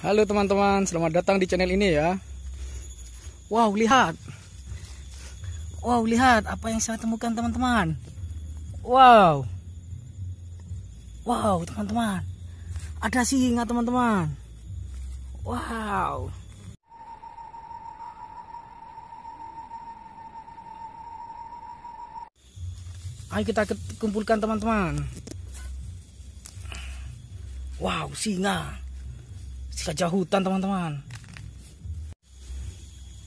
Halo teman-teman, selamat datang di channel ini ya. Wow, lihat. Wow, lihat apa yang saya temukan teman-teman. Wow. Wow, teman-teman. Ada singa teman-teman. Wow. Ayo kita kumpulkan teman-teman. Wow, singa si gajah hutan teman-teman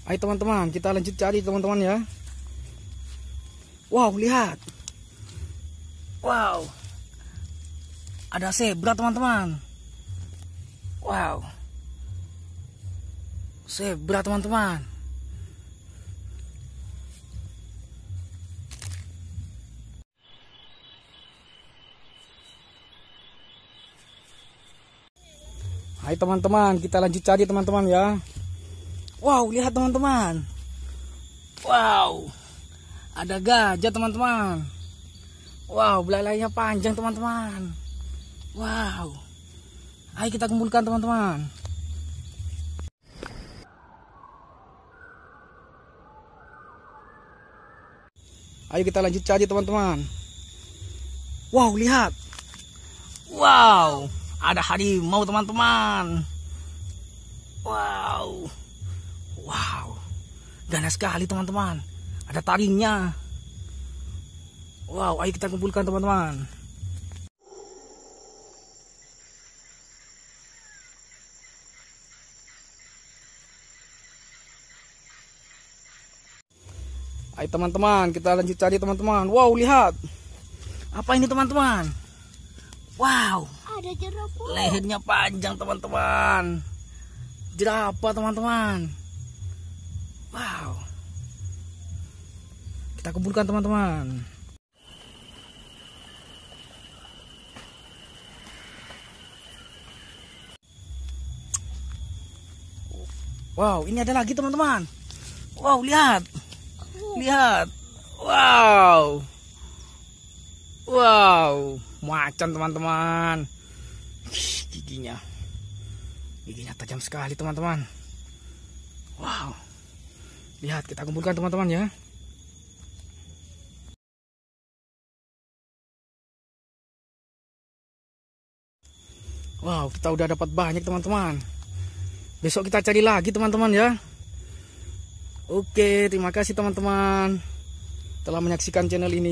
ayo teman-teman kita lanjut cari teman-teman ya wow lihat wow ada zebra teman-teman wow zebra teman-teman Hai teman-teman, kita lanjut cari teman-teman ya. Wow, lihat teman-teman. Wow. Ada gajah teman-teman. Wow, belalainya panjang teman-teman. Wow. Ayo kita kumpulkan teman-teman. Ayo kita lanjut cari teman-teman. Wow, lihat. Wow ada harimau teman-teman wow wow ganas sekali teman-teman ada taringnya wow ayo kita kumpulkan teman-teman Ayo teman-teman, kita lanjut cari teman-teman. Wow, lihat. Apa ini teman-teman? Wow. Ada jerapah. Lehernya panjang teman-teman. Jerapah teman-teman. Wow. Kita kumpulkan teman-teman. Wow, ini ada lagi teman-teman. Wow, lihat. Lihat. Wow. Wow macan teman-teman giginya giginya tajam sekali teman-teman wow lihat kita kumpulkan teman-teman ya wow kita udah dapat banyak teman-teman besok kita cari lagi teman-teman ya oke terima kasih teman-teman telah menyaksikan channel ini